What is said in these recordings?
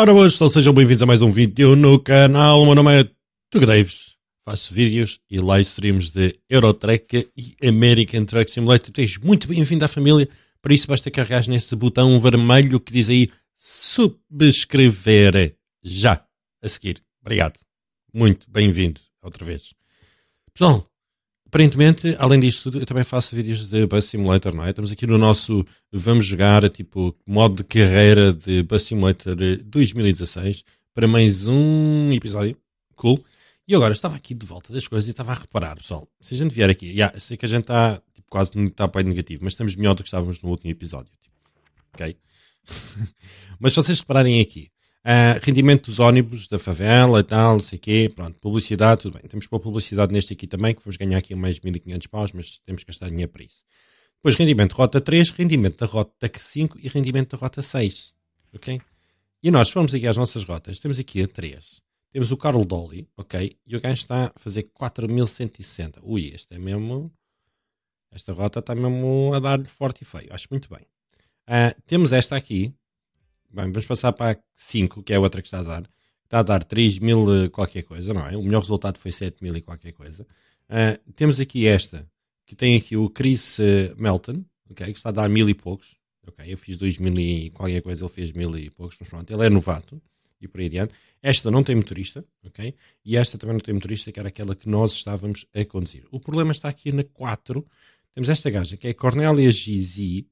Ora boas, pessoal, sejam bem-vindos a mais um vídeo no canal. O meu nome é Tuga Davis. Faço vídeos e live streams de Eurotrek e American Truck Simulator. Tu és muito bem-vindo à família. Para isso basta carregar nesse botão vermelho que diz aí subscrever já a seguir. Obrigado. Muito bem-vindo outra vez. Pessoal, aparentemente, além disto tudo, eu também faço vídeos de Bus Simulator, não é? Estamos aqui no nosso Vamos Jogar, tipo, modo de carreira de Bus Simulator 2016 para mais um episódio. Cool. E agora, estava aqui de volta das coisas e estava a reparar, pessoal. Se a gente vier aqui, yeah, sei que a gente está tipo, quase no tapa tá pai negativo, mas estamos melhor do que estávamos no último episódio. Tipo, ok? mas se vocês repararem aqui, Uh, rendimento dos ônibus da favela e tal, não sei o quê, pronto, publicidade, tudo bem. Temos para publicidade neste aqui também, que vamos ganhar aqui mais 1500 paus, mas temos que gastar dinheiro para isso. Depois rendimento rota 3, rendimento da rota 5 e rendimento da rota 6, ok? E nós fomos aqui às nossas rotas, temos aqui a 3. Temos o Carl Dolly, ok? E o gajo está a fazer 4160. Ui, este é mesmo... Esta rota está mesmo a dar-lhe forte e feio, acho muito bem. Uh, temos esta aqui, Bem, vamos passar para a 5, que é a outra que está a dar. Está a dar 3 mil eh, qualquer coisa, não é? O melhor resultado foi 7 mil e qualquer coisa. Uh, temos aqui esta, que tem aqui o Chris eh, Melton, okay, que está a dar mil e poucos. eu fiz 2 mil e qualquer coisa, ele fez mil e poucos, mas pronto, ele é novato e por aí adiante. Esta não tem motorista, ok? E esta também não tem motorista, que era aquela que nós estávamos a conduzir. O problema está aqui na 4. Temos esta gaja, que é Cornélia Gizi,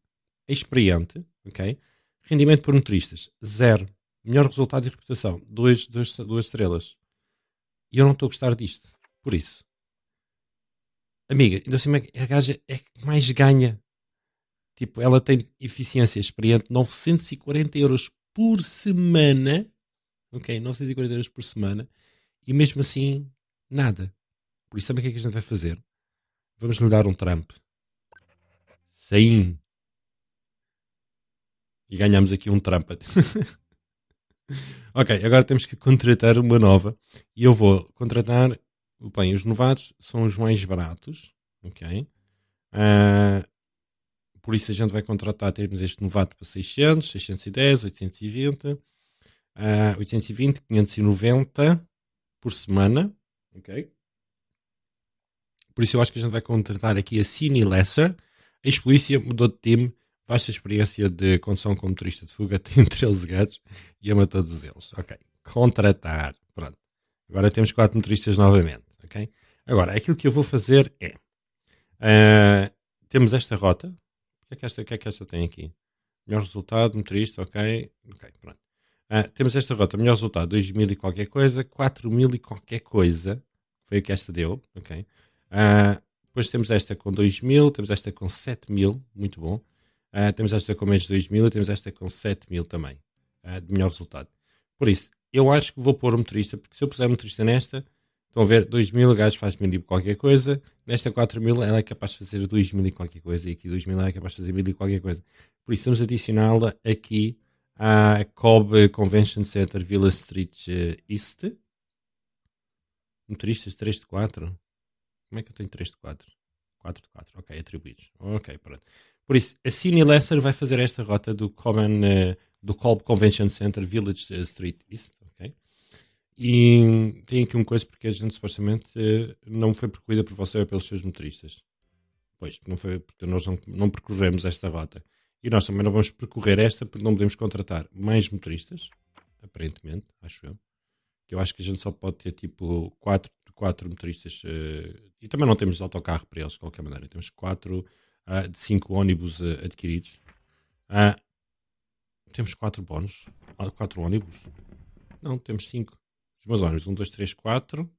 experiente, ok? Rendimento por motoristas, zero. Melhor resultado e reputação, dois, dois, duas estrelas. E eu não estou a gostar disto, por isso. Amiga, ainda assim, a gaja é que mais ganha. Tipo, ela tem eficiência experiente, 940 euros por semana. Ok, 940 euros por semana. E mesmo assim, nada. Por isso, sabe o que é que a gente vai fazer? Vamos lhe dar um trampo. Sim e ganhamos aqui um trampa. ok, agora temos que contratar uma nova e eu vou contratar. Bem, os novatos são os mais baratos, ok? Uh, por isso a gente vai contratar, temos este novato para 600, 610, 820, uh, 820, 590 por semana, ok? Por isso eu acho que a gente vai contratar aqui a Cine Lesser, ex-polícia, mudou de time Vasta experiência de condução como motorista de fuga, tem 13 gatos e ama todos eles. Ok. Contratar. Pronto. Agora temos quatro motoristas novamente. Ok? Agora, aquilo que eu vou fazer é. Uh, temos esta rota. O que, é que esta, o que é que esta tem aqui? Melhor resultado, motorista, ok. Ok, pronto. Uh, temos esta rota, melhor resultado, 2 mil e qualquer coisa, 4 mil e qualquer coisa. Foi o que esta deu, ok. Uh, depois temos esta com 2 mil, temos esta com 7 mil, muito bom. Ah, temos esta com menos de 2 mil e temos esta com 7 mil também, uh, de melhor resultado. Por isso, eu acho que vou pôr o motorista, porque se eu puser o motorista nesta, estão a ver, 2 mil, o gajo faz mil e qualquer coisa, nesta 4 mil ela é capaz de fazer 2 mil e qualquer coisa, e aqui 2 mil ela é capaz de fazer mil e qualquer coisa. Por isso, vamos adicioná-la aqui à Cobb Convention Center Villa Street eh, East. Motoristas 3 de 4. Como é que eu tenho 3 de 4? 4 de 4, ok, atribuídos. Ok, pronto. Por isso, a Cine Lesser vai fazer esta rota do Common, eh, do Colb Convention Center Village eh, Street East, ok? E tem aqui uma coisa, porque a gente supostamente eh, não foi percorrida por você ou pelos seus motoristas. Pois, não foi, porque nós não, não percorremos esta rota. E nós também não vamos percorrer esta, porque não podemos contratar mais motoristas, aparentemente, acho eu. Que eu acho que a gente só pode ter tipo 4 quatro motoristas, eh, e também não temos autocarro para eles de qualquer maneira, temos quatro ah, de cinco ônibus eh, adquiridos. Ah, temos quatro bónus, ah, quatro ônibus. Não, temos cinco. Os meus ônibus, um, dois, três, quatro,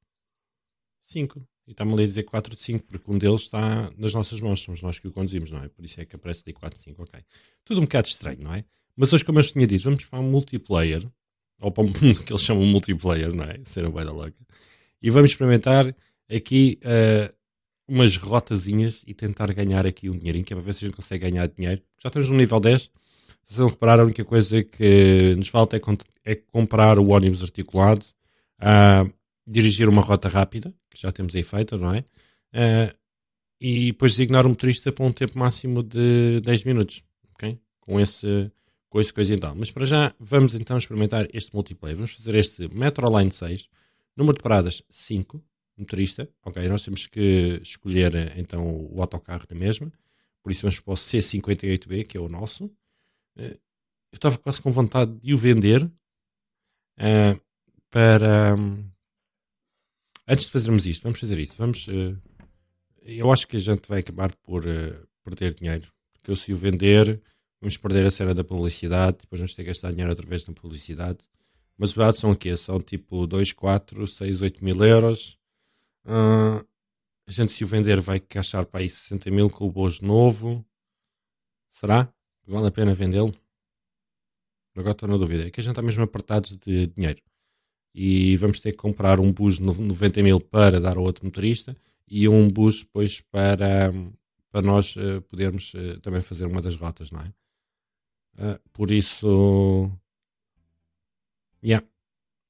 cinco. E está-me ali a dizer 4 de 5, porque um deles está nas nossas mãos, somos nós que o conduzimos, não é? Por isso é que aparece ali 4 de 5, ok. Tudo um bocado estranho, não é? Mas hoje, como eu tinha dito, vamos para um multiplayer, ou para um que eles chamam multiplayer, não é? Ser um da louca e vamos experimentar aqui uh, umas rotazinhas e tentar ganhar aqui um dinheirinho, que é para ver se a gente consegue ganhar dinheiro. Já estamos no nível 10. Se vocês não repararam, a única coisa que nos falta é, é comprar o ônibus articulado, uh, dirigir uma rota rápida, que já temos aí feita, não é? Uh, e depois designar o um motorista para um tempo máximo de 10 minutos, ok? Com esse, com esse coisa e tal. Mas para já, vamos então experimentar este multiplayer. Vamos fazer este Metro Line 6. Número de paradas, 5. Motorista, ok, nós temos que escolher então o autocarro da mesma. Por isso vamos para o C58B, que é o nosso. Eh, eu estava quase com vontade de o vender uh, para. Hum, antes de fazermos isto, vamos fazer isso. Vamos, uh, eu acho que a gente vai acabar por uh, perder dinheiro. Porque eu, se o vender, vamos perder a cena da publicidade. Depois vamos ter que gastar dinheiro através da publicidade. Mas o são o quê? São tipo 2, 4, 6, 8 mil euros. Uh, a gente se o vender vai caixar para aí 60 mil com o bojo novo. Será? Vale a pena vendê-lo? Agora estou na dúvida. É que a gente está mesmo apertados de dinheiro. E vamos ter que comprar um bus 90 mil para dar ao outro motorista e um bus depois para, para nós eh, podermos eh, também fazer uma das rotas, não é? Ah, por isso Yeah.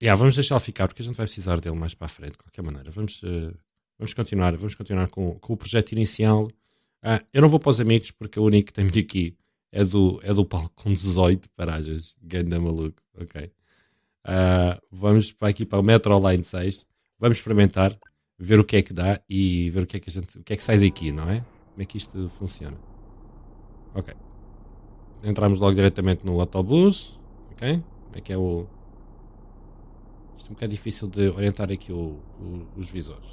Yeah, vamos deixar ficar, porque a gente vai precisar dele mais para a frente, de qualquer maneira. Vamos, uh, vamos continuar, vamos continuar com, com o projeto inicial. Uh, eu não vou para os amigos, porque o único que tenho aqui é do, é do palco com 18 paragens. Ganda maluco, ok? Uh, vamos para aqui para o Metro Line 6. Vamos experimentar, ver o que é que dá e ver o que é que, a gente, o que, é que sai daqui, não é? Como é que isto funciona? Ok. Entramos logo diretamente no autobus. Ok? Como é que é o isto é um bocado difícil de orientar aqui o, o, os visores.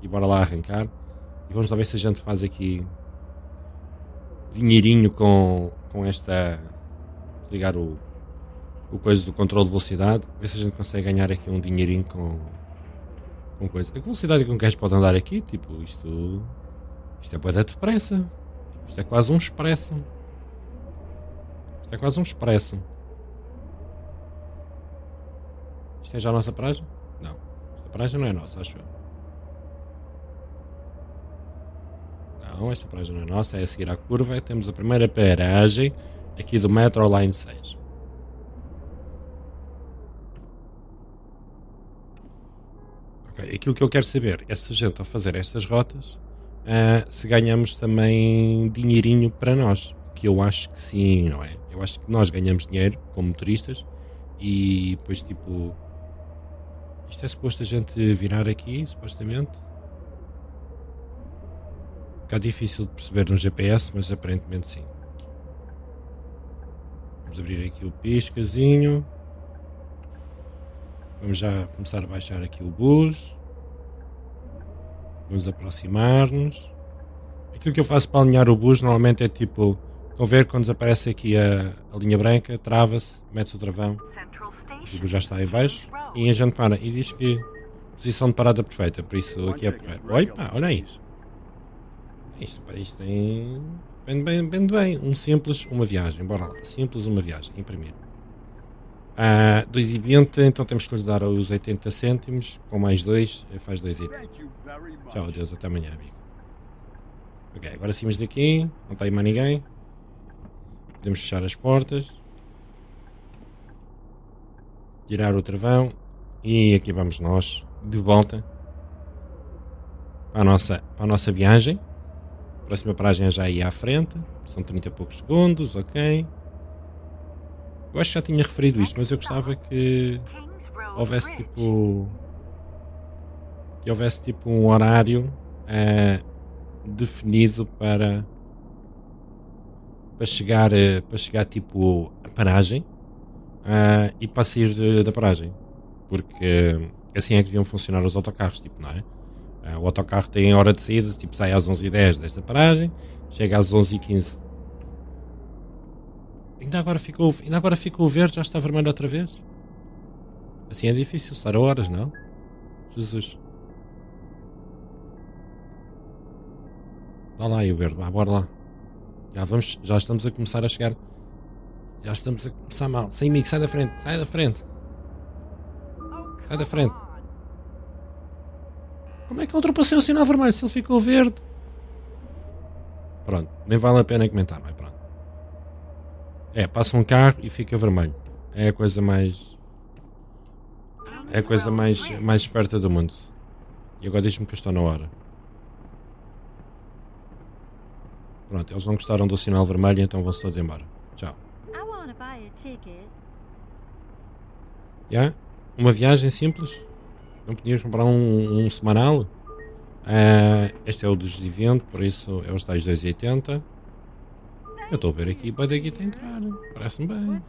E bora lá arrancar. E vamos lá ver se a gente faz aqui dinheirinho com, com esta. Ligar o, o coisa do controle de velocidade. Ver se a gente consegue ganhar aqui um dinheirinho com. com coisa. A velocidade com que este pode andar aqui, tipo, isto. Isto é boa depressa. Isto é quase um expresso. Isto é quase um expresso. Seja a nossa praia? Não. Esta praia não é nossa, acho eu. Não, esta praia não é nossa, é a seguir à curva. Temos a primeira paragem aqui do Metro Line 6. Ok, aquilo que eu quero saber é se a gente ao fazer estas rotas uh, se ganhamos também dinheirinho para nós. Que eu acho que sim, não é? Eu acho que nós ganhamos dinheiro como turistas e depois tipo isto é suposto a gente virar aqui, supostamente. Fica difícil de perceber no GPS, mas aparentemente sim. Vamos abrir aqui o piscazinho. Vamos já começar a baixar aqui o bus. Vamos aproximar-nos. Aquilo que eu faço para alinhar o bus normalmente é tipo. Estão a ver quando desaparece aqui a, a linha branca, trava-se, mete-se o travão. O bus já está aí baixo. E a gente para. E diz que posição de parada perfeita, por isso aqui é porrer. É é olha, pá, olha isso. Isto, isto é tem. Bem, bem, bem, bem. Um simples, uma viagem. Bora lá. Simples, uma viagem. Imprimir. Ah, e 2,20, então temos que lhes dar os 80 cêntimos. Com mais 2, faz 2,80. Tchau, adeus, até amanhã, amigo. Ok, agora saímos daqui. Não está aí mais ninguém. Podemos fechar as portas. Tirar o travão. E aqui vamos nós, de volta para a nossa, para a nossa viagem. A próxima paragem é já aí à frente. São 30 e poucos segundos, ok. Eu acho que já tinha referido isto, mas eu gostava que houvesse tipo. que houvesse tipo um horário eh, definido para. para chegar, eh, para chegar tipo à paragem uh, e para sair da paragem porque eh, assim é que deviam funcionar os autocarros, tipo, não é? Eh, o autocarro tem hora de saída, tipo, sai às 11h10 desta paragem, chega às 11h15. Ainda agora ficou, ainda agora ficou verde, já está vermelho outra vez? Assim é difícil estar a horas, não? Jesus. Dá lá aí verde, vá, bora lá. Já vamos, já estamos a começar a chegar. Já estamos a começar mal. Sem mim, sai da frente, sai da frente. Sai é da frente. Como é que eu ultrapassei o sinal vermelho se ele ficou verde? Pronto, nem vale a pena comentar, não é? Pronto. É, passa um carro e fica vermelho. É a coisa mais. É a coisa mais, mais esperta do mundo. E agora diz-me que eu estou na hora. Pronto, eles não gostaram do sinal vermelho, então vão-se todos embora. Tchau. Yeah? uma viagem simples? Não podias comprar um, um semanal? Uh, este é o desvivente, por isso é os tais 2,80. Eu estou a ver aqui vai daqui a entrar. Parece-me bem.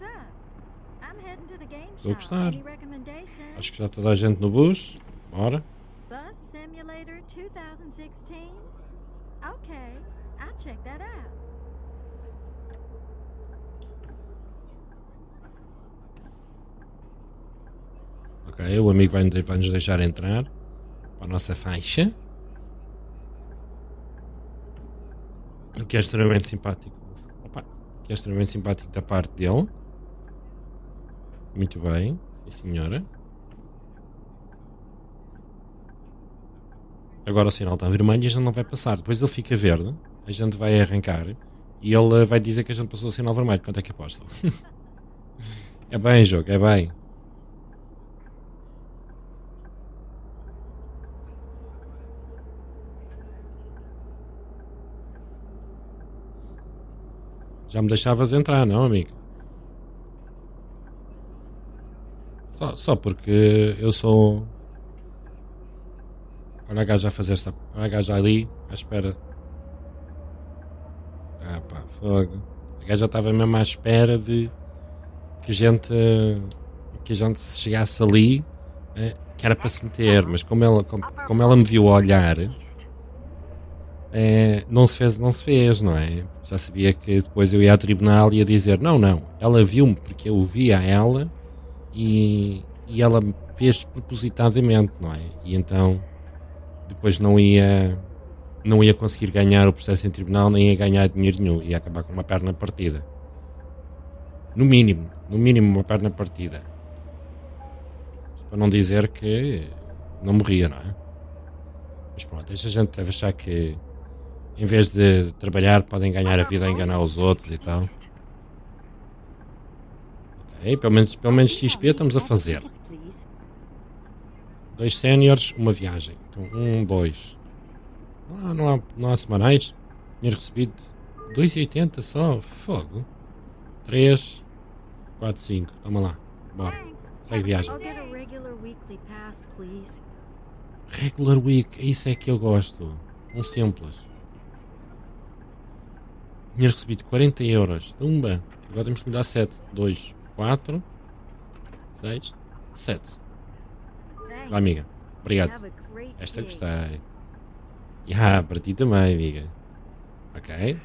Estou a gostar. Acho que já toda a gente no bus. Bora. Bus Simulator 2016? Ok, I'll check that out. Ok, o amigo vai, vai nos deixar entrar para a nossa faixa. O que é extremamente simpático. Opa, que é extremamente simpático da parte dele. Muito bem, sim senhora. Agora o sinal está vermelho e a gente não vai passar. Depois ele fica verde, a gente vai arrancar e ele eh, vai dizer que a gente passou o sinal vermelho. Quanto é que aposta? é bem, jogo, é bem. Já me deixavas entrar, não, amigo? Só, só porque eu sou. Olha a gaja a fazer esta. Olha a gaja ali, à espera. Ah pá, fogo. A gaja estava mesmo à espera de que a gente. que a gente chegasse ali, eh, que era para se meter, mas como ela, como, como ela me viu olhar é, não se fez, não se fez, não é? Já sabia que depois eu ia ao tribunal e ia dizer, não, não, ela viu-me porque eu vi a ela e, e ela fez propositadamente, não é? E então depois não ia não ia conseguir ganhar o processo em tribunal, nem ia ganhar dinheiro nenhum, ia acabar com uma perna partida. No mínimo, no mínimo uma perna partida. Para não dizer que não morria, não é? Mas pronto, esta gente deve achar que em vez de trabalhar, podem ganhar a vida a enganar os outros e tal. Ok, pelo menos, pelo menos XP estamos a fazer. Dois séniores, uma viagem. Então, um, dois. Não, não, há, não há semanais. Dinheiro recebido. 2,80 só. Fogo. 3, 4, 5. Toma lá. Bora. Segue viagem. Regular week. é Isso é que eu gosto. Um simples. Tinhas recebido 40 euros. Tumba. Agora temos que me dar 7. 2, 4, 6, 7. Lá, amiga. Obrigado. Esta gostei. Ah, para ti também, amiga. Ok.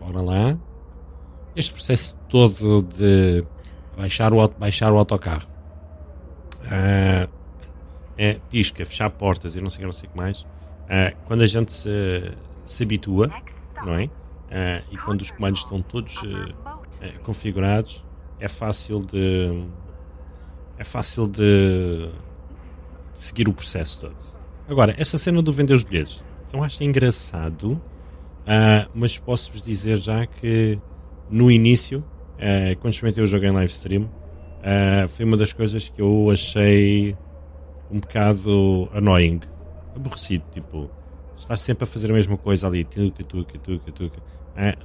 Bora lá. Este processo todo de baixar o, baixar o autocarro, uh, é, pisca, fechar portas e não sei o que mais, Uh, quando a gente se, se habitua, não é? Uh, e quando os comandos estão todos uh, configurados, é fácil de é fácil de seguir o processo todo. Agora, essa cena do vender os bilhetes, eu acho engraçado, mas posso-vos dizer já que no início, quando experimentei o jogo em live stream, foi uma das coisas que eu achei um bocado annoying aborrecido. Tipo, estás sempre a fazer a mesma coisa ali, tuca, tuca, tuca, tuca. É,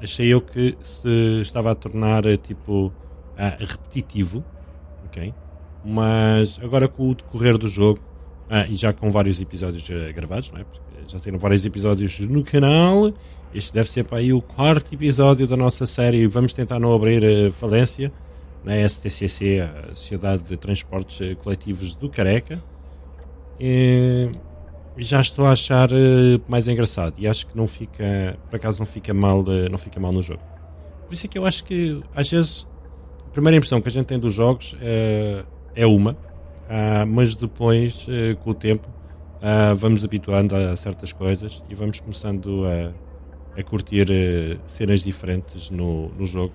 achei eu que se estava a tornar eh, tipo eh, repetitivo, ok? Mas agora com o decorrer do jogo eh, e já com vários episódios gravados, não é? Porque já saíram vários episódios no canal. Este deve ser para aí o quarto episódio da nossa série. Vamos tentar não abrir falência na STCC, a Sociedade de Transportes Coletivos do Careca. E já estou a achar eh, mais engraçado e acho que não fica, por acaso não fica mal, não fica mal no jogo. Por isso é que eu acho que às vezes a primeira impressão que a gente tem dos jogos é, é uma, ah, mas depois eh, com o tempo ah, vamos habituando a certas coisas e vamos começando a, a curtir cenas diferentes no, no jogo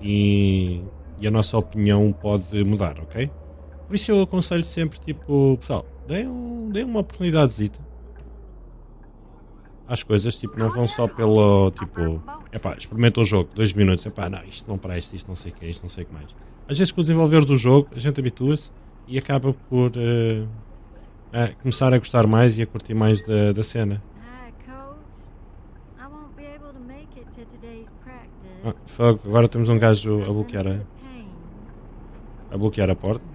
e, e a nossa opinião pode mudar, ok? Por isso eu aconselho sempre tipo, pessoal, Deem, um, deem uma oportunidade às coisas, tipo, não vão só pelo tipo, epá, experimenta o jogo, dois minutos, epá, não, isto não presta, isto não sei o que, isto não sei o que mais. Às vezes, com o desenvolver do jogo, a gente habitua-se e acaba por uh, uh, começar a gostar mais e a curtir mais da, da cena. Ah, ah, fogo, agora temos um gajo a bloquear a, a bloquear a porta.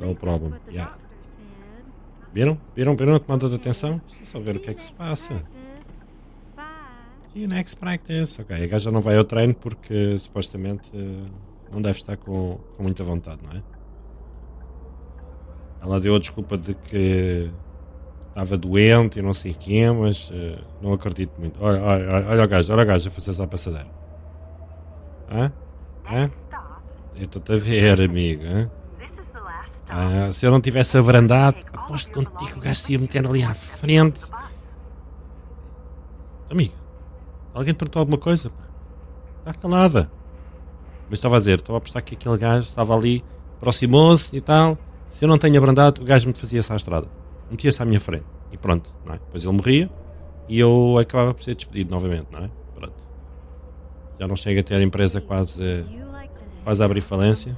No problem. Yeah. Viram? Viram? Viram a mandou de atenção? Só ver o que é que se passa. See you next practice. Ok, a gaja não vai ao treino porque supostamente eh, não deve estar com, com muita vontade, não é? Ela deu a desculpa de que estava doente e não sei quê, mas uh, não acredito muito. Olha, olha, olha o gajo, olha o gajo a fazer-se à passadeira. Hã? Hã? Eu estou-te a ver, amigo. Ah, se eu não tivesse abrandado, aposto contigo que o gajo se ia meter ali à frente. Amigo, alguém te perguntou alguma coisa? Está calada. Mas estava a dizer, estava a apostar que aquele gajo estava ali, aproximou-se e tal. Se eu não tenho abrandado, o gajo me fazia-se à estrada. Metia-se à minha frente. E pronto, não é? Depois ele morria e eu acabava por ser despedido novamente, não é? Pronto. Já não chega a ter a empresa quase, quase a abrir falência.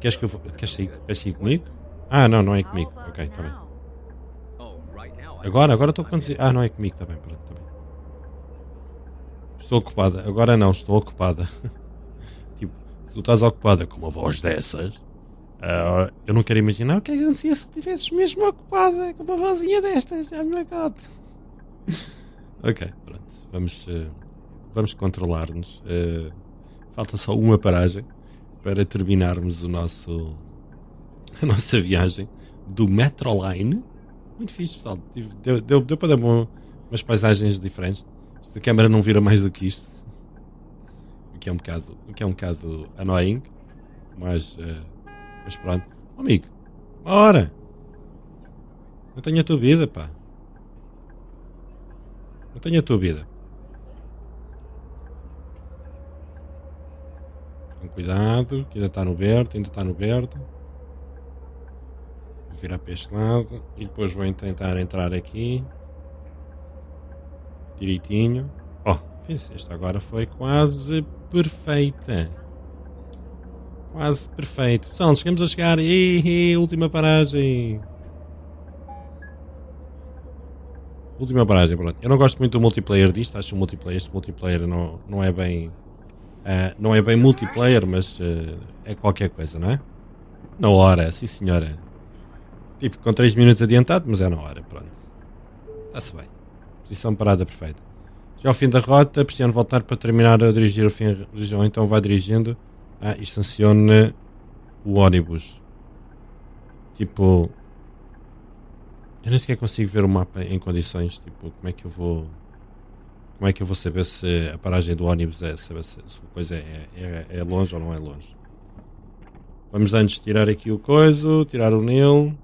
Queres que eu queres sair, queres sair comigo? Ah, não, não é comigo. Ok, está bem. Agora, agora estou a conduzir. Ah, não é comigo, está bem, pronto, está bem. Estou ocupada. Agora não, estou ocupada. tipo, tu estás ocupada com uma voz dessas. Uh, eu não quero imaginar o que é que acontecia se estivesses mesmo ocupada com uma vozinha destas. Oh my god. ok, pronto. Vamos, uh, vamos controlar-nos. Uh, falta só uma paragem para terminarmos o nosso, a nossa viagem do Metroline. Muito fixe, pessoal. Deu, deu, deu para dar umas paisagens diferentes. Esta câmera não vira mais do que isto. O que é um bocado, o que é um bocado annoying. Mas, uh, mas pronto. Oh, amigo, uma hora. Não tenho a tua vida, pá. Não tenho a tua vida. Cuidado, que ainda está no verde, ainda está no verde. Vou virar para este lado e depois vou tentar entrar aqui. Direitinho. Ó, oh, fiz. Esta agora foi quase perfeita. Quase perfeito. Pessoal, chegamos a chegar. E, última paragem. Última paragem, pronto. Eu não gosto muito do multiplayer disto. Acho que o multiplayer, este multiplayer não, não é bem eh, não é bem multiplayer, mas uh, é qualquer coisa, não é? Na hora, sim senhora. Tipo, com 3 minutos adiantado, mas é na hora, pronto. Está-se bem. Posição parada perfeita. Já ao fim da rota, Cristiano voltar para terminar a dirigir o fim região, então vai dirigindo ah, e sancione o ônibus. Tipo, eu nem sequer consigo ver o mapa em condições. Tipo, como é que eu vou como é que eu vou saber se a paragem do ônibus é saber se, a coisa é, é, é, longe ou não é longe? Vamos antes tirar aqui o coiso, tirar o nil,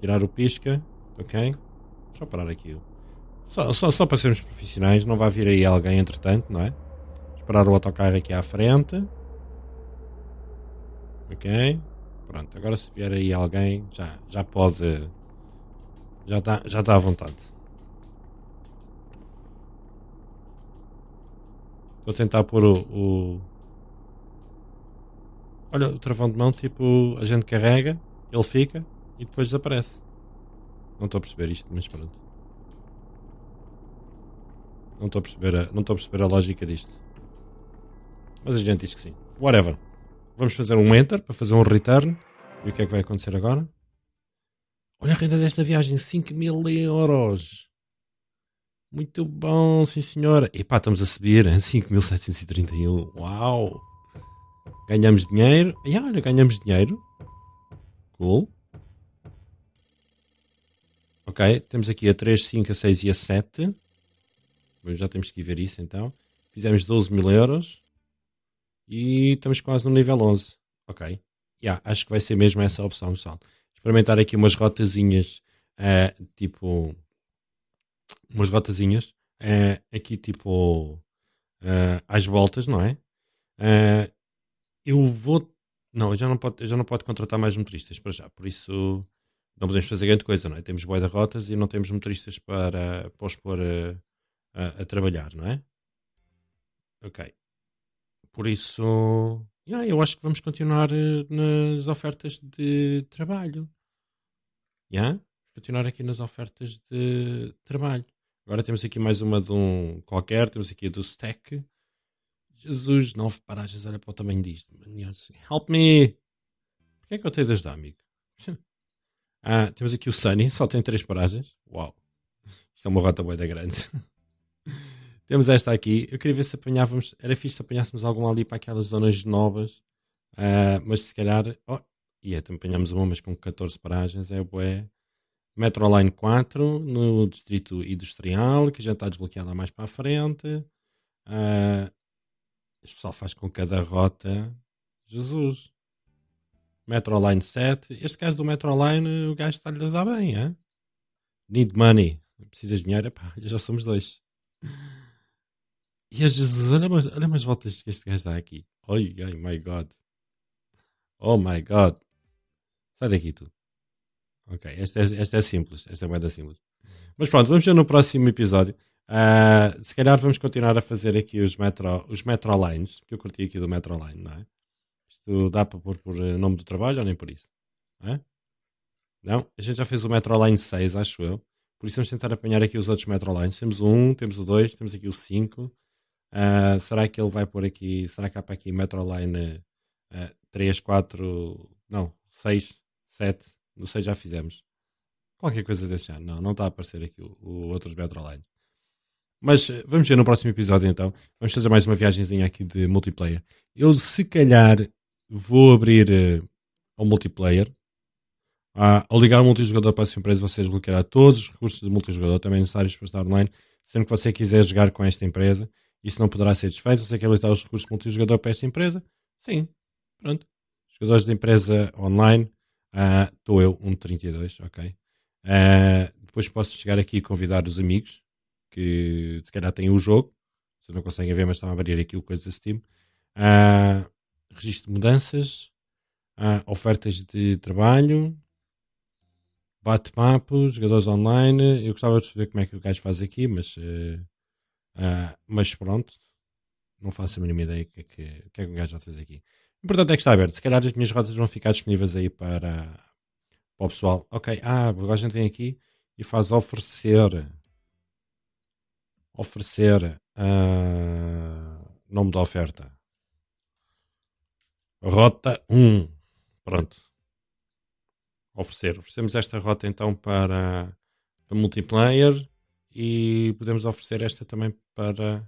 tirar o pisca, ok? Só parar aqui. Só, só, só para sermos profissionais, não vai vir aí alguém entretanto, não é? Esperar o autocarro aqui à frente. Ok? Pronto, agora se vier aí alguém, já, já pode. Já está já tá à vontade. Estou a tentar pôr o, o, Olha, o travão de mão, tipo, a gente carrega, ele fica e depois desaparece. Não estou a perceber isto, mas pronto. Não estou a perceber a, não estou a perceber a lógica disto. Mas a gente diz que sim. Whatever. Vamos fazer um enter para fazer um return. E o que é que vai acontecer agora? Olha a renda desta viagem, 5 mil euros. Muito bom, sim senhora. Epá, estamos a subir a 5.731. Uau! Ganhamos dinheiro. E olha, ganhamos dinheiro. Cool. Ok, temos aqui a 3, 5, a 6 e a 7. Mas já temos que ver isso então. Fizemos 12 mil euros. E estamos quase no nível 11. Ok. Yeah, acho que vai ser mesmo essa a opção, pessoal. Experimentar aqui umas rotazinhas uh, tipo umas gotazinhas, uh, eh, aqui tipo uh, às voltas, não é? Uh, eu vou. Não, já não, pode, já não pode contratar mais motoristas para já, por isso não podemos fazer grande coisa, não é? Temos boas rotas e não temos motoristas para, para os pôr a, a, a trabalhar, não é? Ok. Por isso, yeah, eu acho que vamos continuar nas ofertas de trabalho. Yeah? continuar aqui nas ofertas de trabalho. Agora temos aqui mais uma de um qualquer, temos aqui a do Stack. Jesus, nove paragens, olha para o tamanho disto. Help me! Porquê é que eu tenho de ajudar, amigo? Ah, temos aqui o Sunny, só tem três paragens. Uau! Isto é uma rota boa da grande. temos esta aqui. Eu queria ver se apanhávamos. Era fixe se apanhássemos algum ali para aquelas zonas novas. Ah, mas se calhar. Oh, e yeah, é, apanhámos uma, mas com 14 paragens. É boé. Metro Line 4 no Distrito Industrial, que já está desbloqueada mais para a frente. Uh, pessoal faz com cada rota. Jesus. Metro Line 7. Este caso do Metro Line o gajo está-lhe a dar bem, é? Need money. Precisas de dinheiro? Epá, já somos dois. E a Jesus, olha mais, olha mais voltas que este gajo dá aqui. Oi, oh my god. Oh my god. Sai daqui tu. Ok, esta é, esta é simples, esta é uma da simples. Mas pronto, vamos ver no próximo episódio. Uh, se calhar vamos continuar a fazer aqui os Metro, os metro Lines, que eu curti aqui do Metro Line, não é? Isto dá para pôr por eh, nome do trabalho ou nem por isso? Não, é? não? A gente já fez o Metro Line 6, acho eu. Por isso vamos tentar apanhar aqui os outros Metro Lines. Temos o 1, temos o 2, temos aqui o 5. Uh, ah, será que ele vai pôr aqui? Será que há para aqui Metro Line uh, 3, 4, não, 6, 7, não sei, já fizemos. Qualquer coisa desse ano. Não, não está a aparecer aqui o, o outros Battleline. Mas eh, vamos ver no próximo episódio então. Vamos fazer mais uma viagemzinha aqui de multiplayer. Eu se calhar vou abrir uh, ao multiplayer. Ah, ao ligar o multijogador para a sua empresa, você desbloqueará todos os recursos de multijogador também necessários para estar online, sendo que você quiser jogar com esta empresa. Isso não poderá ser desfeito. Você quer habilitar os recursos de multijogador para esta empresa? Sim. Pronto. Jogadores da empresa online Estou uh, ah, eu, 1,32, ok. Uh, depois posso chegar aqui e convidar os amigos que se calhar têm o jogo. se não conseguem ver, mas estão a abrir aqui o coisa desse time Uh, ah, registro de mudanças, uh, ofertas de trabalho, bate-papo, jogadores online. Eu gostava de saber como é que o gajo faz aqui, mas, mas pronto, não faço a mínima ideia o que, é que, que, é que o gajo já fazer aqui importante é que está aberto. Se calhar as minhas rotas vão ficar disponíveis aí para, para o pessoal. Ok, ah, agora a gente vem aqui e faz oferecer. Oferecer. Uh, nome da oferta. Rota 1. Pronto. Oferecer. Oferecemos esta rota então para, para multiplayer e podemos oferecer esta também para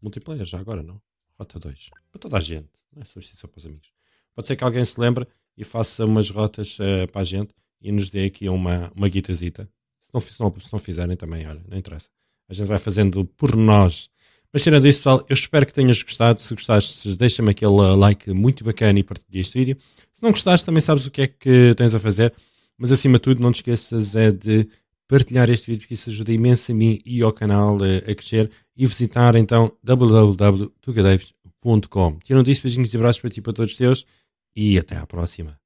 multiplayer já agora, não? Rota 2. Para toda a gente não é substituição para os amigos. Pode ser que alguém se lembre e faça umas rotas uh, para a gente e nos dê aqui uma, uma guitazita. Se não, se, não, se não fizerem também, olha, não interessa. A gente vai fazendo por nós. Mas tirando isso, pessoal, eu espero que tenhas gostado. Se gostaste, deixa-me aquele like muito bacana e partilha este vídeo. Se não gostaste, também sabes o que é que tens a fazer. Mas acima de tudo, não te esqueças é de partilhar este vídeo, porque isso ajuda imenso a mim e ao canal eh, a crescer. E visitar então www.tugadaves.com www.notícias.com. Tira beijinhos e abraços para ti e para todos teus e até à próxima.